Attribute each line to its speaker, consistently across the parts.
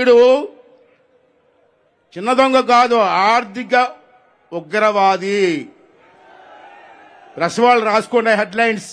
Speaker 1: వీడు చిన్న దొంగ కాదు ఆర్థిక ఉగ్రవాది రసవాళ్ళు రాసుకోండి హెడ్లైన్స్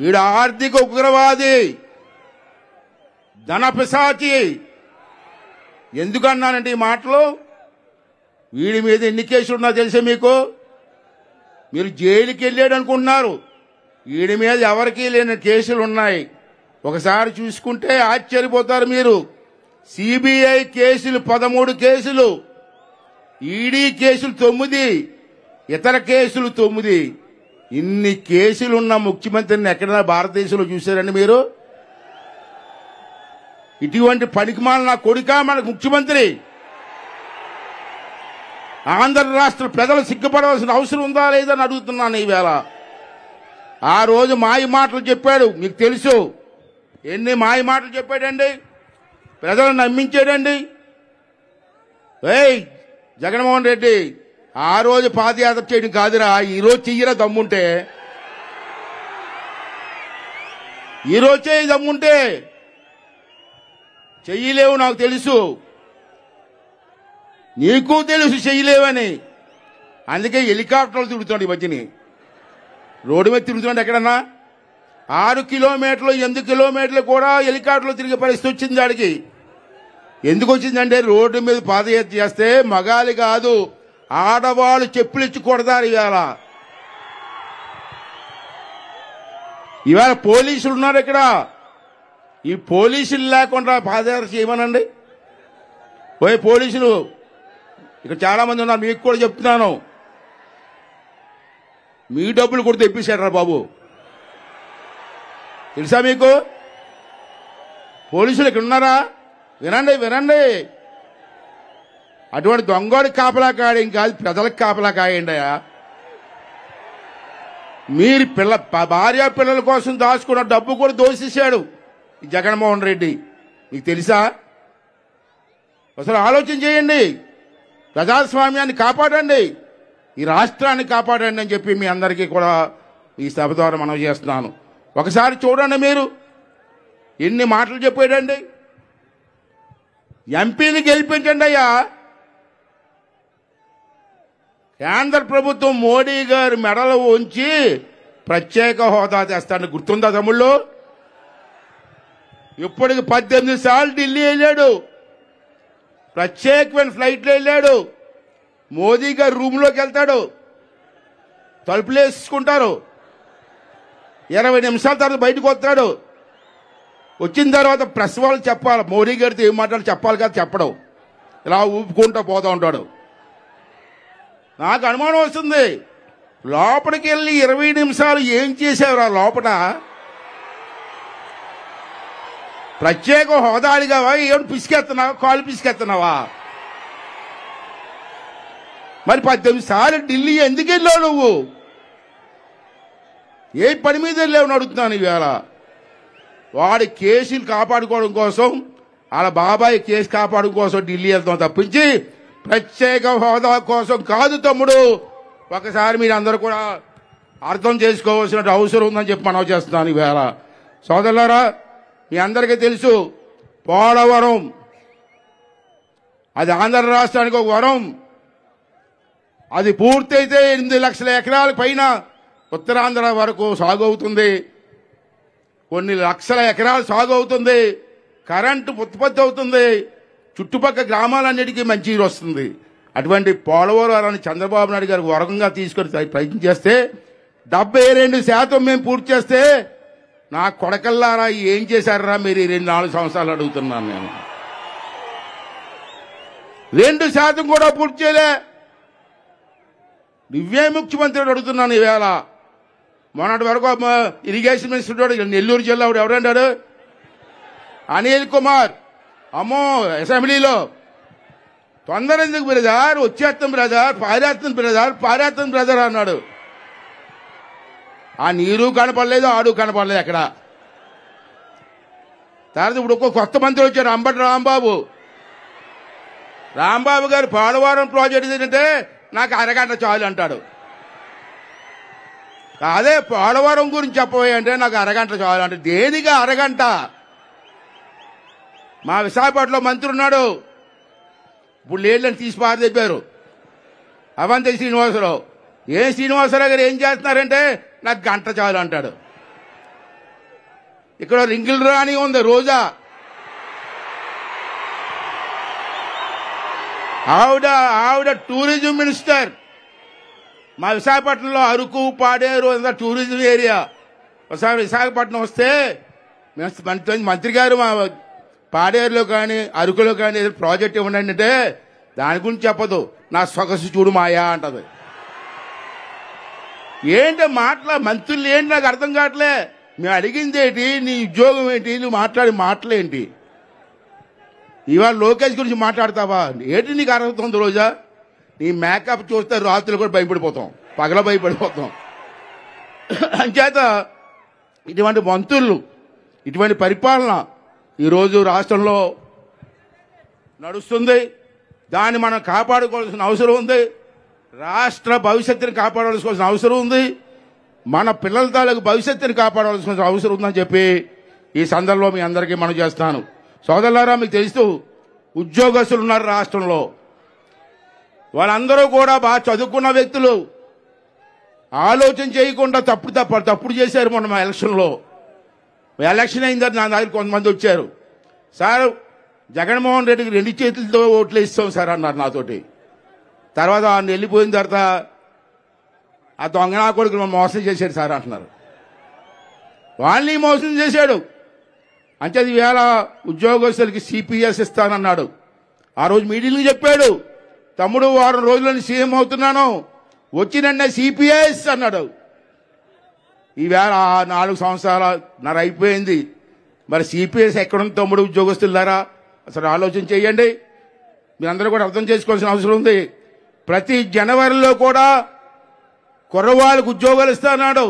Speaker 1: వీడు ఆర్థిక ఉగ్రవాది ధన పిశాచి ఎందుకన్నానంటే ఈ మాటలు వీడి మీద ఎన్ని కేసులు ఉన్నా తెలుసా మీకు మీరు జైలుకి వెళ్ళాడు అనుకుంటున్నారు వీడి మీద ఎవరికీ లేని కేసులు ఉన్నాయి ఒకసారి చూసుకుంటే ఆశ్చర్యపోతారు మీరు సిబిఐ కేసులు పదమూడు కేసులు ఈడీ కేసులు తొమ్మిది ఇతర కేసులు తొమ్మిది ఇన్ని కేసులున్న ముఖ్యమంత్రిని ఎక్కడైనా భారతదేశంలో చూశారండి మీరు ఇటువంటి పనికిమాల నా కొడుక మనకు ముఖ్యమంత్రి ఆంధ్ర రాష్ట్ర ప్రజలు సిగ్గుపడవలసిన అవసరం ఉందా లేదని అడుగుతున్నాను ఈవేళ ఆ రోజు మాయ మాటలు చెప్పాడు మీకు తెలుసు ఎన్ని మాయ మాటలు చెప్పాడండి ప్రజలను నమ్మించాడండి ఏయ్ జగన్మోహన్ రెడ్డి ఆ రోజు పాదయాత్ర చేయడం కాదురా ఈరోజు చెయ్యరా దమ్ముంటే ఈరోజు చేయి దమ్ముంటే చెయ్యలేవు నాకు తెలుసు నీకు తెలుసు చెయ్యలేవని అందుకే హెలికాప్టర్లు తిరుగుతున్నాడు ఈ మధ్యని రోడ్డు మీద తిరుగుతున్నాడు ఎక్కడన్నా ఆరు కిలోమీటర్లు ఎనిమిది కిలోమీటర్లు కూడా హెలికాప్టర్లు తిరిగే పరిస్థితి వచ్చింది ఆడికి ఎందుకు వచ్చిందంటే రోడ్డు మీద పాదయాత్ర చేస్తే మగాలి కాదు ఆడవాళ్ళు చెప్పులు ఇచ్చి కొడతారు ఇవాళ ఇవాళ పోలీసులు ఉన్నారు ఇక్కడ ఈ పోలీసులు లేకుండా పాదయాత్ర చేయమనండి పోయి పోలీసులు ఇక్కడ చాలామంది ఉన్నారు మీకు కూడా చెప్తున్నాను మీ డబ్బులు కూడా తెప్పించారా బాబు తెలుసా మీకు పోలీసులు ఇక్కడ ఉన్నారా వినండి వినండి అటువంటి దొంగోడి కాపలా కాయడం కాదు ప్రజలకు కాపలా కాయండి మీరు పిల్ల భార్య పిల్లల కోసం దాచుకున్న డబ్బు కూడా దోషిశాడు జగన్మోహన్ రెడ్డి మీకు తెలుసా అసలు ఆలోచన చేయండి ప్రజాస్వామ్యాన్ని కాపాడండి ఈ రాష్ట్రాన్ని కాపాడండి అని చెప్పి మీ అందరికీ కూడా ఈ సభ ద్వారా మనం చేస్తున్నాను ఒకసారి చూడండి మీరు ఎన్ని మాటలు చెప్పాడండి ఎంపీని గెలిపించండి అయ్యా కేంద్ర ప్రభుత్వం మోడీ గారి మెడలు ఉంచి ప్రత్యేక హోదా తెస్తాడు గుర్తుందా తమ్ముళ్ళు ఇప్పటికి పద్దెనిమిది సార్లు ఢిల్లీ వెళ్ళాడు ప్రత్యేకమైన ఫ్లైట్లో వెళ్ళాడు మోదీ గారు రూమ్లోకి వెళ్తాడు తలుపులేసుకుంటారు ఇరవై నిమిషాల తర్వాత బయటకు వస్తాడు వచ్చిన తర్వాత ప్రెస్ వాళ్ళు చెప్పాలి మోడీ గారితో ఏం మాట్లాడాలి చెప్పాలి కదా చెప్పడం ఇలా ఊపుకుంటూ పోతూ ఉంటాడు నాకు అనుమానం వస్తుంది లోపలికి వెళ్ళి ఇరవై నిమిషాలు ఏం చేశారు ఆ లోపల ప్రత్యేక హోదాడిగా అడిగావా ఏమిటి పిసికెత్తున్నావా కాలు పిసికెత్తున్నావా మరి పద్దెనిమిది సార్లు ఢిల్లీ ఎందుకు వెళ్ళావు నువ్వు ఏ పని మీద లేవని అడుగుతున్నాను ఇవాళ వాడి కేసులు కాపాడుకోవడం కోసం వాళ్ళ బాబాయ్ కేసు కాపాడడం కోసం ఢిల్లీ వెళ్తాం తప్పించి ప్రత్యేక హోదా కోసం కాదు తమ్ముడు ఒకసారి మీరు అందరు కూడా అర్థం చేసుకోవాల్సిన అవసరం ఉందని చెప్పి మనం చేస్తున్నాను ఈవేళ సోదరులారా మీ అందరికీ తెలుసు పోలవరం అది ఆంధ్ర రాష్ట్రానికి ఒక వరం అది పూర్తయితే ఎనిమిది లక్షల ఎకరాల పైన ఉత్తరాంధ్ర వరకు సాగు అవుతుంది కొన్ని లక్షల ఎకరాలు సాగు అవుతుంది కరెంటు ఉత్పత్తి అవుతుంది చుట్టుపక్కల గ్రామాలన్నిటికీ మంచి వస్తుంది అటువంటి పోలవరాన్ని చంద్రబాబు నాయుడు గారు వరకంగా తీసుకొని ప్రయత్నం చేస్తే డెబ్బై రెండు శాతం మేము పూర్తి చేస్తే నా కొడకల్లారా ఏం చేశారా మీరు ఈ రెండు నాలుగు సంవత్సరాలు అడుగుతున్నాను నేను రెండు శాతం కూడా పూర్తి చేయలే నువ్వే ముఖ్యమంత్రి అడుగుతున్నాను ఈవేళ మొన్నటి వరకు ఇరిగేషన్ మినిస్టర్ ఉన్నాడు నెల్లూరు జిల్లా ఎవరంటాడు అనిల్ కుమార్ అమ్మో అసెంబ్లీలో తొందర ఎందుకు బ్రదర్ వచ్చేస్తాం బ్రదర్ పారేస్తాం బ్రదర్ పారేస్తాం బ్రదర్ అన్నాడు ఆ నీరు కనపడలేదు ఆడు కనపడలేదు అక్కడ తర్వాత ఇప్పుడు ఒక్కో కొత్త మంత్రి వచ్చారు అంబటి రాంబాబు రాంబాబు గారు పోలవరం ప్రాజెక్ట్ ఏంటంటే నాకు అరగంట చాలు అంటాడు అదే పోలవరం గురించి చెప్పబోయంటే నాకు అరగంట చాలంటే దేనిగా అరగంట మా విశాఖపట్నంలో మంత్రి ఉన్నాడు ఇప్పుడు లేళ్ళని తీసి పారదెప్పారు అవంతి శ్రీనివాసరావు ఏ శ్రీనివాసరావు గారు ఏం చేస్తున్నారంటే నాకు గంట చాలు అంటాడు ఇక్కడ రింగిల్ రాణి ఉంది రోజా ఆవిడ ఆవిడ టూరిజం మినిస్టర్ మా విశాఖపట్నంలో అరకు పాడేరు అంతా టూరిజం ఏరియా ఒకసారి విశాఖపట్నం వస్తే మంత్రి గారు మా పాడేరులో కానీ అరకులో కానీ ఏదైనా ప్రాజెక్ట్ ఇవ్వండి అంటే దాని గురించి చెప్పదు నా సొగసు చూడు మాయా అంటది ఏంటి మాటల మంత్రులు ఏంటి నాకు అర్థం కావట్లే మేము అడిగింది ఏంటి నీ ఉద్యోగం ఏంటి నువ్వు మాట్లాడే మాటలేంటి ఇవాళ లోకేష్ గురించి మాట్లాడతావా ఏంటి నీకు అర్హత ఉంది రోజా నీ మేకప్ చూస్తే రాత్రులు కూడా భయపడిపోతాం పగల భయపడిపోతాం అంచేత ఇటువంటి మంత్రులు ఇటువంటి పరిపాలన ఈరోజు రాష్ట్రంలో నడుస్తుంది దాన్ని మనం కాపాడుకోవాల్సిన అవసరం ఉంది రాష్ట్ర భవిష్యత్తుని కాపాడవలసిన అవసరం ఉంది మన పిల్లల తాలూకు భవిష్యత్తుని కాపాడవలసిన అవసరం ఉందని చెప్పి ఈ సందర్భంలో మీ అందరికీ మనం చేస్తాను సోదరులారా మీకు తెలుస్తూ ఉద్యోగస్తులు ఉన్నారు రాష్ట్రంలో వాళ్ళందరూ కూడా బాగా చదువుకున్న వ్యక్తులు ఆలోచన చేయకుండా తప్పుడు తప్పు తప్పుడు చేశారు మొన్న మా ఎలక్షన్లో ఎలక్షన్ అయిందని నా దగ్గర కొంతమంది వచ్చారు సార్ జగన్మోహన్ రెడ్డికి రెండు చేతులతో ఓట్లు ఇస్తాం సార్ అన్నారు నాతోటి తర్వాత ఆయన వెళ్ళిపోయిన తర్వాత ఆ దొంగనా కొడుకు మోసం చేశాడు సార్ అంటున్నారు వాళ్ళని మోసం చేశాడు అంటే అది వేళ ఉద్యోగస్తులకి సిపిఎస్ ఇస్తానన్నాడు ఆ రోజు మీడియాలకు చెప్పాడు తమ్ముడు వారం రోజులని సీఎం అవుతున్నాను వచ్చినన్నే సిపిఎస్ అన్నాడు ఈవేళ నాలుగు సంవత్సరాల నర అయిపోయింది మరి సిపిఎస్ ఎక్కడున్న తమ్ముడు ఉద్యోగస్తులారా అసలు ఆలోచన చేయండి మీరందరూ కూడా అర్థం చేసుకోవాల్సిన అవసరం ఉంది ప్రతి జనవరిలో కూడా కుర్రవాళ్ళకు ఉద్యోగాలు ఇస్తాడు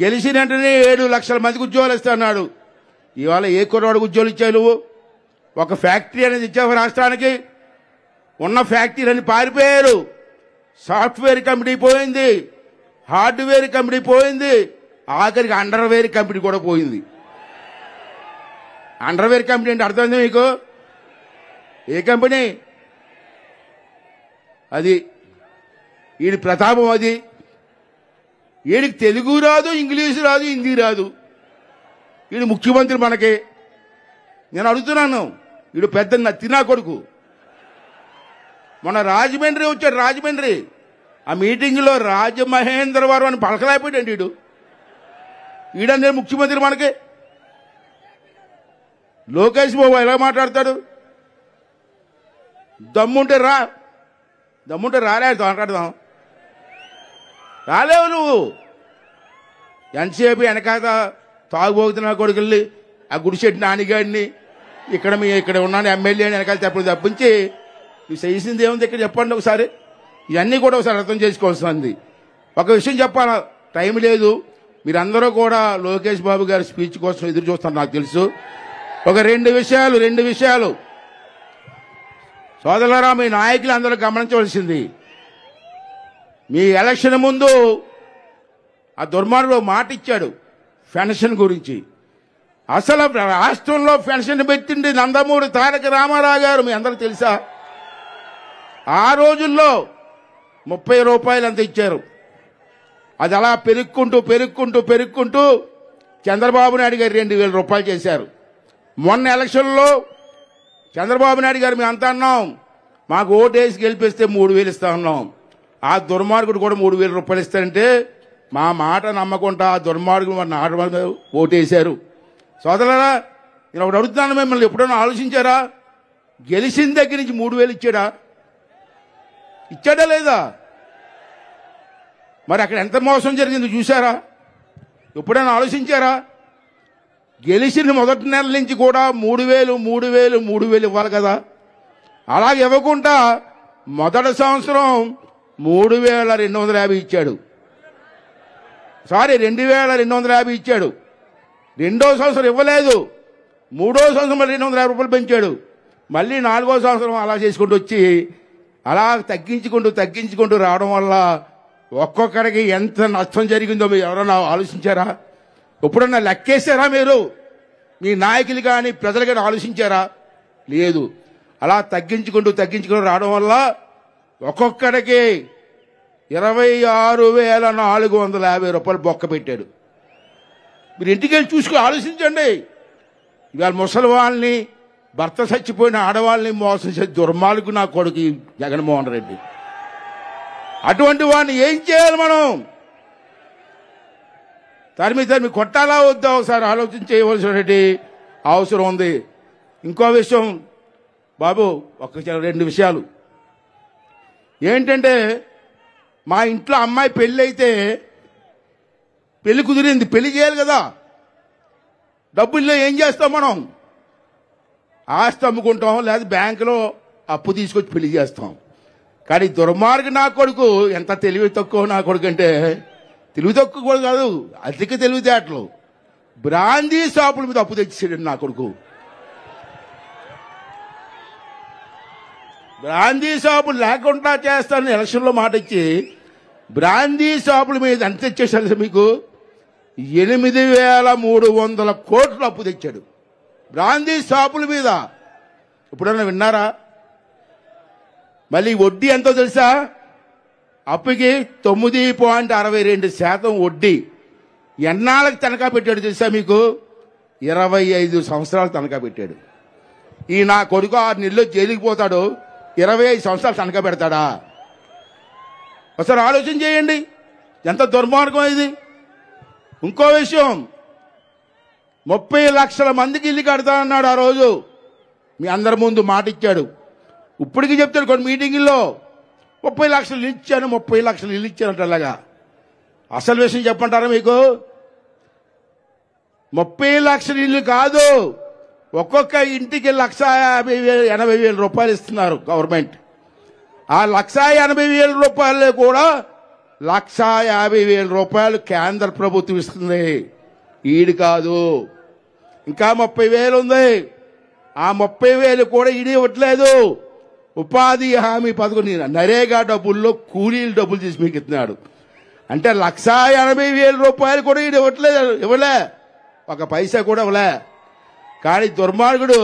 Speaker 1: గెలిచిన వెంటనే ఏడు లక్షల మందికి ఉద్యోగాలు ఇస్తాడు ఇవాళ ఏ కుర్రవాడికి ఉద్యోగాలు ఇచ్చావు ఒక ఫ్యాక్టరీ అనేది ఇచ్చావు రాష్ట్రానికి ఉన్న ఫ్యాక్టరీలన్నీ పారిపోయారు సాఫ్ట్వేర్ కంపెనీ పోయింది హార్డ్వేర్ కంపెనీ పోయింది ఆఖరికి అండర్వేర్ కంపెనీ కూడా పోయింది అండర్వేర్ కంపెనీ అంటే అర్థమైంది మీకు ఏ కంపెనీ అది వీడి ప్రతాపం అది వీడికి తెలుగు రాదు ఇంగ్లీష్ రాదు హిందీ రాదు వీడు ముఖ్యమంత్రి మనకి నేను అడుగుతున్నాను ఈడు పెద్ద తినా కొడుకు మొన్న రాజమండ్రి వచ్చాడు రాజమండ్రి ఆ మీటింగ్లో రాజమహేంద్రవరం అని పలకలేకపోయాడు వీడు ఈడనే ముఖ్యమంత్రి మనకి లోకేష్ బాబు ఎలా మాట్లాడతాడు దమ్ముంటే రా దమ్ముంటే రాలేదు మాట్లాడదాం రాలేవు నువ్వు ఎన్సీఏపీ వెనకాత తాగుబోతున్నా కొడుకుల్ని ఆ గుడిసెట్టి నానిగాడిని ఇక్కడ మీ ఇక్కడ ఉన్నాను ఎమ్మెల్యే వెనకాల తప్పుడు తప్పించి నువ్వు చేసింది ఏముంది ఇక్కడ చెప్పండి ఒకసారి ఇవన్నీ కూడా ఒకసారి అర్థం ఉంది ఒక విషయం చెప్పాలా టైం లేదు మీరందరూ కూడా లోకేష్ బాబు గారి స్పీచ్ కోసం ఎదురు చూస్తారు నాకు తెలుసు ఒక రెండు విషయాలు రెండు విషయాలు సోదరులరా మీ నాయకులు అందరూ గమనించవలసింది మీ ఎలక్షన్ ముందు ఆ దుర్మార్గుడు మాట ఇచ్చాడు పెన్షన్ గురించి అసలు రాష్ట్రంలో పెన్షన్ పెట్టింది నందమూరి తారక రామారావు గారు మీ అందరికి తెలుసా ఆ రోజుల్లో ముప్పై రూపాయలు అంత ఇచ్చారు అది అలా పెరుక్కుంటూ పెరుక్కుంటూ పెరుక్కుంటూ చంద్రబాబు నాయుడు గారు రెండు వేల రూపాయలు చేశారు మొన్న ఎలక్షన్లో చంద్రబాబు నాయుడు గారు మేము అంత అన్నాం మాకు ఓటేసి గెలిపిస్తే మూడు వేలు ఇస్తా ఉన్నాం ఆ దుర్మార్గుడు కూడా మూడు వేల రూపాయలు ఇస్తారంటే మా మాట నమ్మకుండా ఆ దుర్మార్గుడు మన ఆట ఓటేశారు సోదరులరా నేను ఒకటి అడుగుతున్నాను మిమ్మల్ని ఎప్పుడైనా ఆలోచించారా గెలిచిన దగ్గర నుంచి మూడు వేలు ఇచ్చాడా ఇచ్చాడా లేదా మరి అక్కడ ఎంత మోసం జరిగింది చూసారా ఎప్పుడైనా ఆలోచించారా గెలిచిన మొదటి నెల నుంచి కూడా మూడు వేలు మూడు వేలు మూడు వేలు ఇవ్వాలి కదా అలాగ ఇవ్వకుండా మొదటి సంవత్సరం మూడు వేల రెండు వందల యాభై ఇచ్చాడు సారీ రెండు వేల రెండు వందల యాభై ఇచ్చాడు రెండో సంవత్సరం ఇవ్వలేదు మూడో సంవత్సరం రెండు వందల యాభై రూపాయలు పెంచాడు మళ్ళీ నాలుగో సంవత్సరం అలా చేసుకుంటూ వచ్చి అలా తగ్గించుకుంటూ తగ్గించుకుంటూ రావడం వల్ల ఒక్కొక్కరికి ఎంత నష్టం జరిగిందో మీరు ఎవరన్నా ఆలోచించారా ఎప్పుడన్నా లెక్కేశారా మీరు మీ నాయకులు కానీ ప్రజలు కానీ ఆలోచించారా లేదు అలా తగ్గించుకుంటూ తగ్గించుకుంటూ రావడం వల్ల ఒక్కొక్కడికి ఇరవై ఆరు వేల నాలుగు వందల యాభై రూపాయలు బొక్క పెట్టాడు మీరు ఇంటికి వెళ్ళి చూసుకుని ఆలోచించండి ఇవాళ ముసలి వాళ్ళని భర్త చచ్చిపోయిన ఆడవాళ్ళని మోసం చేసే దుర్మార్గు నా కొడుకు జగన్మోహన్ రెడ్డి అటువంటి వాడిని ఏం చేయాలి మనం తరిమి తరిమి కొట్టాలా వద్దా ఒకసారి ఆలోచన చేయవలసినటువంటి అవసరం ఉంది ఇంకో విషయం బాబు ఒక రెండు విషయాలు ఏంటంటే మా ఇంట్లో అమ్మాయి పెళ్ళి అయితే పెళ్లి కుదిరింది పెళ్లి చేయాలి కదా డబ్బుల్లో ఏం చేస్తాం మనం ఆస్తి అమ్ముకుంటాం లేదా బ్యాంకులో అప్పు తీసుకొచ్చి పెళ్లి చేస్తాం కానీ దుర్మార్గ నా కొడుకు ఎంత తెలివి తక్కువ నా కొడుకు అంటే తెలివి తక్కువ కూడా కాదు అధిక తెలివితేటలు బ్రాందీ షాపుల మీద అప్పు తెచ్చాడు నా కొడుకు బ్రాందీ షాపులు లేకుండా ఎలక్షన్ ఎలక్షన్లో మాట ఇచ్చి బ్రాందీ షాపుల మీద ఎంత తెచ్చేసాడు మీకు ఎనిమిది వేల మూడు వందల కోట్లు అప్పు తెచ్చాడు బ్రాందీ షాపుల మీద ఇప్పుడన్నా విన్నారా మళ్ళీ వడ్డీ ఎంతో తెలుసా అప్పుకి తొమ్మిది పాయింట్ అరవై రెండు శాతం వడ్డీ ఎన్నాళ్ళకి తనఖా పెట్టాడు తెలుసా మీకు ఇరవై ఐదు సంవత్సరాలు తనఖా పెట్టాడు ఈ నా కొడుకు ఆరు నెలలో జైలుకి పోతాడు ఇరవై ఐదు సంవత్సరాలు తనఖా పెడతాడా ఒకసారి ఆలోచన చేయండి ఎంత దుర్మార్గం ఇది ఇంకో విషయం ముప్పై లక్షల మందికి ఇల్లు అన్నాడు ఆ రోజు మీ అందరి ముందు మాట ఇచ్చాడు ఇప్పటికీ చెప్తాడు కొన్ని మీటింగుల్లో ముప్పై లక్షలు ఇల్లు ఇచ్చాను ముప్పై లక్షలు ఇల్లు ఇచ్చానంట అలాగా అసలు విషయం చెప్పంటారా మీకు ముప్పై లక్షల ఇల్లు కాదు ఒక్కొక్క ఇంటికి లక్ష యాభై వేలు ఎనభై వేల రూపాయలు ఇస్తున్నారు గవర్నమెంట్ ఆ లక్ష ఎనభై వేల రూపాయలు కూడా లక్ష యాభై వేల రూపాయలు కేంద్ర ప్రభుత్వం ఇస్తుంది ఈడు కాదు ఇంకా ముప్పై వేలు ఉంది ఆ ముప్పై వేలు కూడా ఈడీ ఇవ్వట్లేదు ఉపాధి హామీ పథకం నరేగా డబ్బుల్లో కూలీలు డబ్బులు తీసి మీకు ఇస్తున్నాడు అంటే లక్ష ఎనభై వేల రూపాయలు కూడా ఈడు ఇవ్వట్లేదు ఇవ్వలే ఒక పైసా కూడా ఇవ్వలే కానీ దుర్మార్గుడు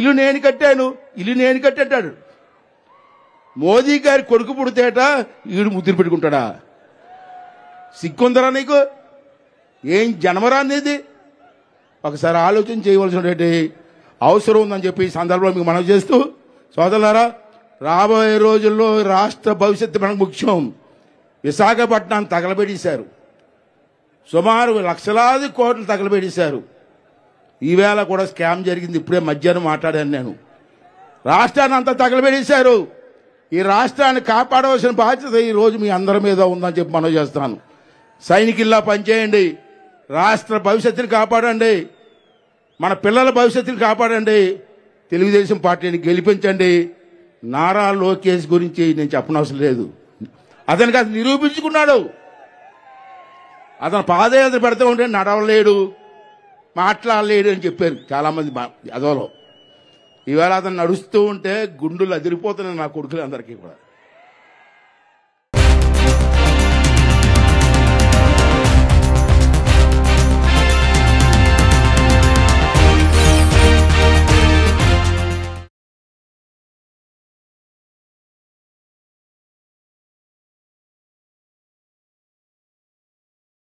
Speaker 1: ఇల్లు నేను కట్టాను ఇల్లు నేను కట్టేటాడు మోదీ గారి కొడుకు పుడితేట ఈడు ముద్దులు పెట్టుకుంటాడా సిగ్గుందరా నీకు ఏం జన్మరా ఒకసారి ఆలోచన చేయవలసినటువంటి అవసరం ఉందని చెప్పి ఈ సందర్భంలో మీకు మనం చేస్తూ సోదరులారా రాబోయే రోజుల్లో రాష్ట్ర భవిష్యత్తు మనకు ముఖ్యం విశాఖపట్నం తగలబెట్టేశారు సుమారు లక్షలాది కోట్లు తగలబెట్టేశారు ఈవేళ కూడా స్కామ్ జరిగింది ఇప్పుడే మధ్యాహ్నం మాట్లాడాను నేను రాష్ట్రాన్ని అంతా తగలబెట్టేశారు ఈ రాష్ట్రాన్ని కాపాడవలసిన బాధ్యత ఈ రోజు మీ అందరి మీద ఉందని చెప్పి మనం చేస్తాను సైనికుల్లా పనిచేయండి రాష్ట్ర భవిష్యత్తుని కాపాడండి మన పిల్లల భవిష్యత్తుని కాపాడండి తెలుగుదేశం పార్టీని గెలిపించండి నారా లోకేష్ గురించి నేను చెప్పనవసరం లేదు అతనికి అది నిరూపించుకున్నాడు అతను పాదయాత్ర పెడతా ఉంటే నడవలేడు మాట్లాడలేడు అని చెప్పారు చాలామంది అదోలో ఇవాళ అతను నడుస్తూ ఉంటే గుండెలు అదిరిపోతున్నాయి నా కొడుకులు అందరికీ కూడా